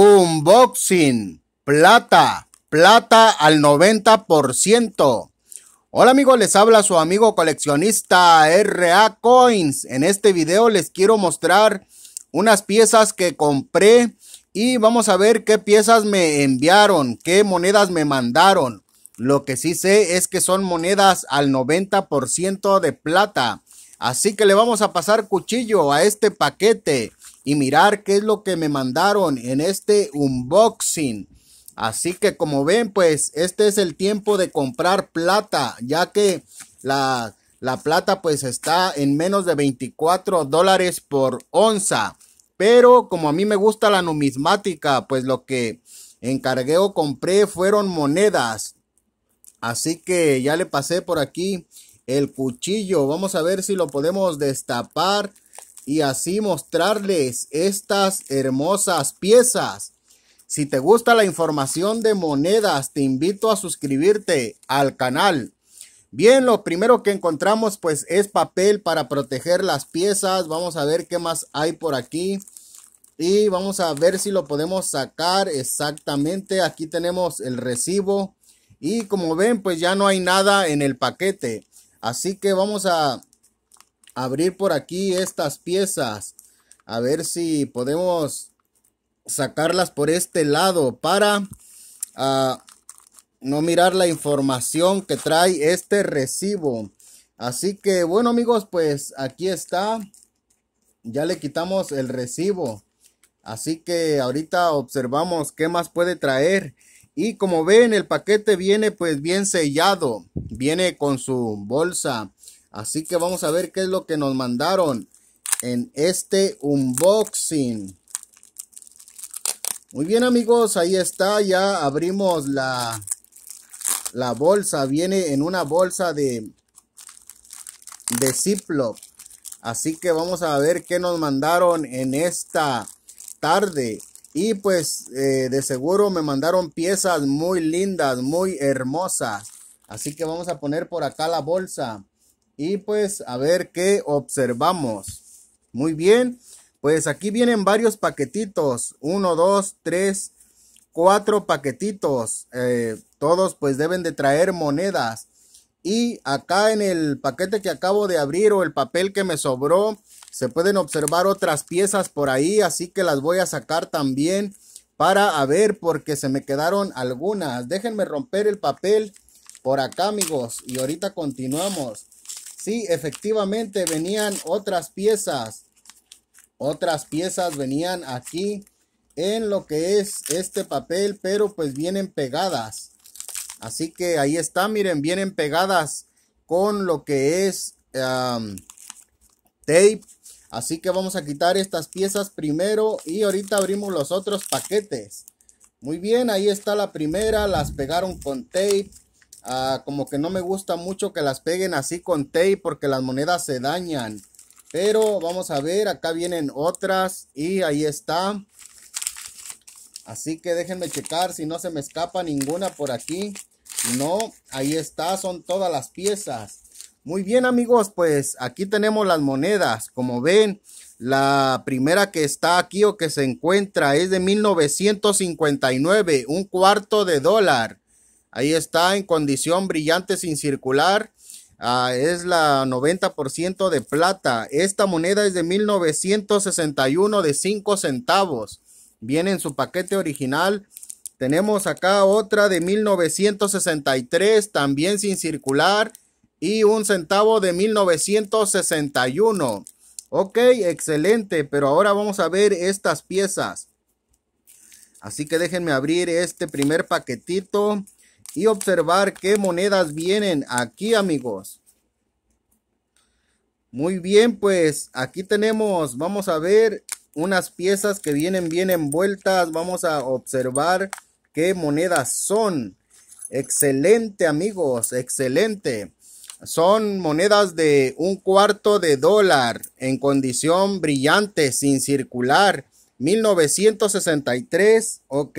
Unboxing. Plata. Plata al 90%. Hola amigos, les habla su amigo coleccionista RA Coins. En este video les quiero mostrar unas piezas que compré y vamos a ver qué piezas me enviaron, qué monedas me mandaron. Lo que sí sé es que son monedas al 90% de plata. Así que le vamos a pasar cuchillo a este paquete y mirar qué es lo que me mandaron en este unboxing. Así que como ven, pues este es el tiempo de comprar plata, ya que la, la plata pues está en menos de 24 dólares por onza. Pero como a mí me gusta la numismática, pues lo que encargué o compré fueron monedas. Así que ya le pasé por aquí el cuchillo. Vamos a ver si lo podemos destapar y así mostrarles estas hermosas piezas. Si te gusta la información de monedas, te invito a suscribirte al canal. Bien, lo primero que encontramos pues es papel para proteger las piezas. Vamos a ver qué más hay por aquí. Y vamos a ver si lo podemos sacar exactamente. Aquí tenemos el recibo. Y como ven pues ya no hay nada en el paquete. Así que vamos a abrir por aquí estas piezas. A ver si podemos sacarlas por este lado para ah, no mirar la información que trae este recibo. Así que bueno amigos, pues aquí está. Ya le quitamos el recibo. Así que ahorita observamos qué más puede traer. Y como ven, el paquete viene pues bien sellado. Viene con su bolsa Así que vamos a ver qué es lo que nos mandaron en este unboxing. Muy bien amigos, ahí está, ya abrimos la, la bolsa. Viene en una bolsa de, de Ziploc. Así que vamos a ver qué nos mandaron en esta tarde. Y pues eh, de seguro me mandaron piezas muy lindas, muy hermosas. Así que vamos a poner por acá la bolsa y pues a ver qué observamos. Muy bien, pues aquí vienen varios paquetitos, Uno, dos, tres Cuatro paquetitos, eh, todos pues deben de traer monedas. Y acá en el paquete que acabo de abrir o el papel que me sobró, se pueden observar otras piezas por ahí, así que las voy a sacar también para a ver porque se me quedaron algunas. Déjenme romper el papel por acá amigos y ahorita continuamos. Sí, efectivamente venían otras piezas. Otras piezas venían aquí en lo que es este papel, pero pues vienen pegadas. Así que ahí está, miren, vienen pegadas con lo que es tape. Así que vamos a quitar estas piezas primero y ahorita abrimos los otros paquetes. Muy bien, ahí está la primera, las pegaron con tape. Ah, como que no me gusta mucho que las peguen así con tape porque las monedas se dañan. Pero vamos a ver, acá vienen otras y ahí está. Así que déjenme checar si no se me escapa ninguna por aquí. No, ahí está, son todas las piezas. Muy bien amigos, pues aquí tenemos las monedas. Como ven, la primera que está aquí o que se encuentra es de 1959, un cuarto de dólar. Ahí está en condición brillante sin circular. Ah, es la 90% de plata. Esta moneda es de 1961 de 5 centavos. Viene en su paquete original. Tenemos acá otra de 1963, también sin circular. Y un centavo de 1961. Ok, excelente. Pero ahora vamos a ver estas piezas. Así que déjenme abrir este primer paquetito y observar qué monedas vienen aquí, amigos. Muy bien, pues aquí tenemos, vamos a ver unas piezas que vienen bien envueltas. Vamos a observar qué monedas son. Excelente, amigos, excelente. Son monedas de un cuarto de dólar en condición brillante, sin circular. 1963, ok.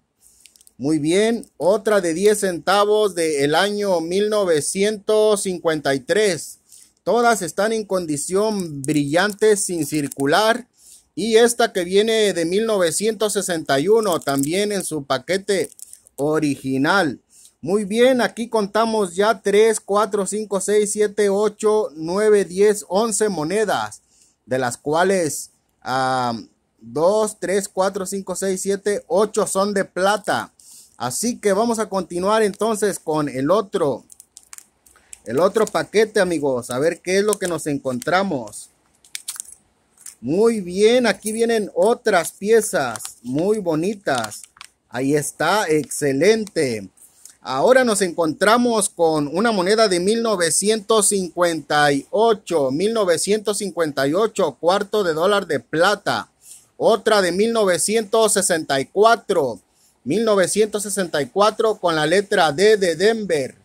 Muy bien, otra de 10 centavos del año 1953. Todas están en condición brillante sin circular. Y esta que viene de 1961 también en su paquete original. Muy bien, aquí contamos ya 3, 4, 5, 6, 7, 8, 9, 10, 11 monedas, de las cuales 2, 3, 4, 5, 6, 7, 8 son de plata. Así que vamos a continuar entonces con el otro, el otro paquete, amigos. A ver qué es lo que nos encontramos. Muy bien, aquí vienen otras piezas muy bonitas. Ahí está, excelente. Ahora nos encontramos con una moneda de 1958, 1958, cuarto de dólar de plata. Otra de 1964. 1964 con la letra D de Denver.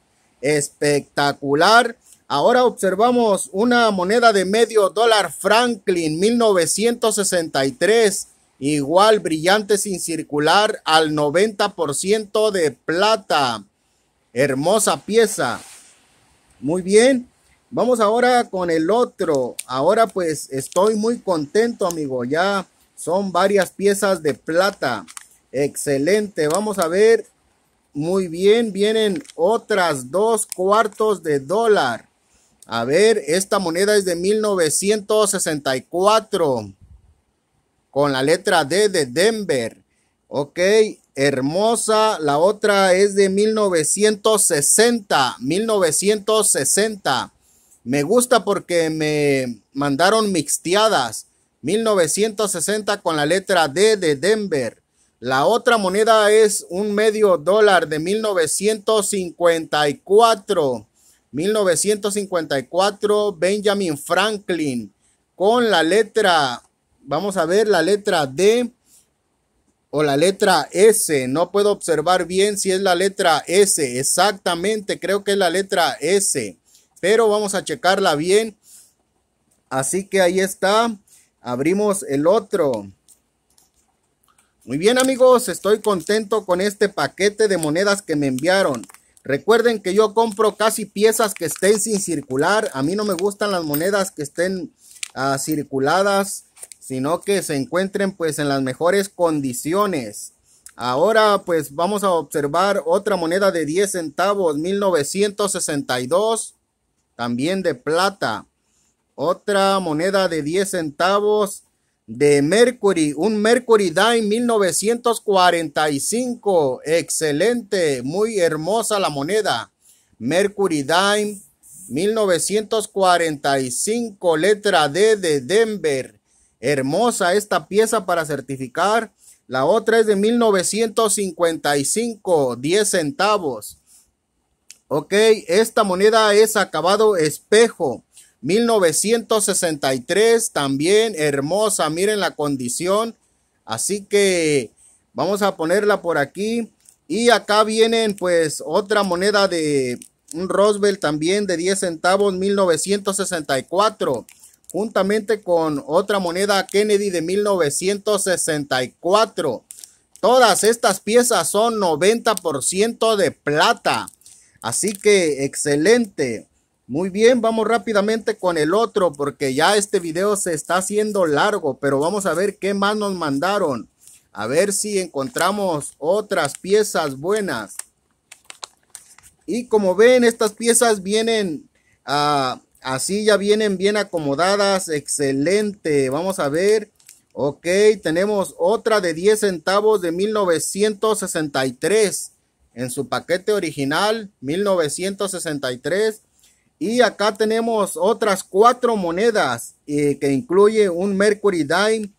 Espectacular. Ahora observamos una moneda de medio dólar Franklin 1963, igual brillante sin circular al 90% de plata. Hermosa pieza. Muy bien. Vamos ahora con el otro. Ahora pues estoy muy contento, amigo. Ya son varias piezas de plata. Excelente, vamos a ver. Muy bien, vienen otras dos cuartos de dólar. A ver, esta moneda es de 1964 con la letra D de Denver. Ok, hermosa. La otra es de 1960. 1960. Me gusta porque me mandaron mixteadas. 1960 con la letra D de Denver. La otra moneda es un medio dólar de 1954. 1954 Benjamin Franklin con la letra, vamos a ver la letra D o la letra S. No puedo observar bien si es la letra S. Exactamente, creo que es la letra S. Pero vamos a checarla bien. Así que ahí está. Abrimos el otro. Muy bien amigos, estoy contento con este paquete de monedas que me enviaron. Recuerden que yo compro casi piezas que estén sin circular. A mí no me gustan las monedas que estén ah, circuladas, sino que se encuentren pues en las mejores condiciones. Ahora pues vamos a observar otra moneda de 10 centavos, 1962, también de plata. Otra moneda de 10 centavos, de Mercury, un Mercury Dime 1945. Excelente, muy hermosa la moneda. Mercury Dime 1945, letra D de Denver. Hermosa esta pieza para certificar. La otra es de 1955, 10 centavos. Ok, esta moneda es acabado espejo. 1963, también hermosa, miren la condición. Así que vamos a ponerla por aquí. Y acá vienen pues otra moneda de un Roosevelt también de 10 centavos 1964. Juntamente con otra moneda Kennedy de 1964. Todas estas piezas son 90% de plata. Así que excelente. Muy bien, vamos rápidamente con el otro porque ya este video se está haciendo largo, pero vamos a ver qué más nos mandaron. A ver si encontramos otras piezas buenas. Y como ven, estas piezas vienen ah, así, ya vienen bien acomodadas. Excelente, vamos a ver. Ok, tenemos otra de 10 centavos de 1963 en su paquete original, 1963. Y acá tenemos otras cuatro monedas eh, que incluye un Mercury Dime,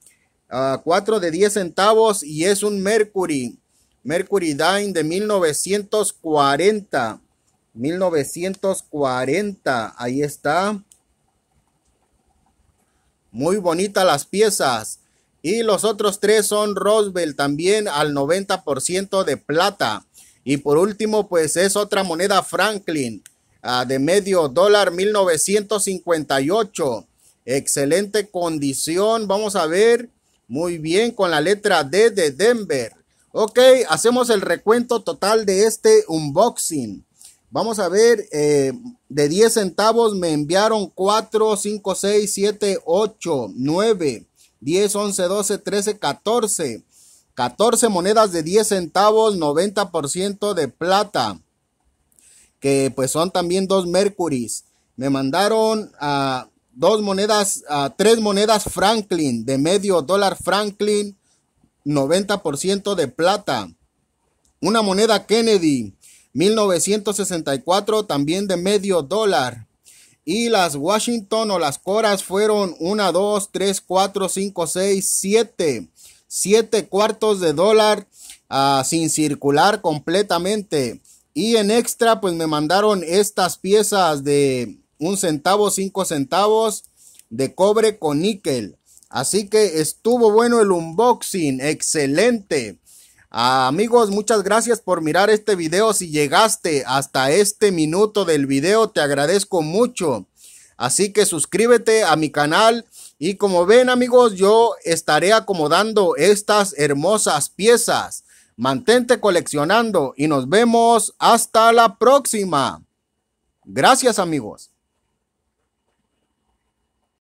ah, Cuatro de 10 centavos y es un Mercury, Mercury Dime de 1940. 1940, ahí está. Muy bonitas las piezas. Y los otros tres son Roosevelt también al 90% de plata. Y por último, pues es otra moneda Franklin Ah, de medio dólar, 1958. Excelente condición. Vamos a ver. Muy bien, con la letra D de Denver. Ok, hacemos el recuento total de este unboxing. Vamos a ver, eh, de 10 centavos me enviaron 4, 5, 6, 7, 8, 9, 10, 11, 12, 13, 14. 14 monedas de 10 centavos, 90% de plata que pues son también dos mercurys Me mandaron a dos monedas, uh, tres monedas Franklin de medio dólar Franklin, 90% de plata. Una moneda Kennedy, 1964, también de medio dólar. Y las Washington o las Coras fueron 1, 2, 3, 4, 5, 6, 7. 7 cuartos de dólar ah, sin circular completamente. Y en extra, pues me mandaron estas piezas de un centavo, cinco centavos de cobre con níquel. Así que estuvo bueno el unboxing, excelente. amigos, muchas gracias por mirar este video. Si llegaste hasta este minuto del video, te agradezco mucho. Así que suscríbete a mi canal y como ven amigos, yo estaré acomodando estas hermosas piezas. Mantente coleccionando y nos vemos hasta la próxima. Gracias amigos.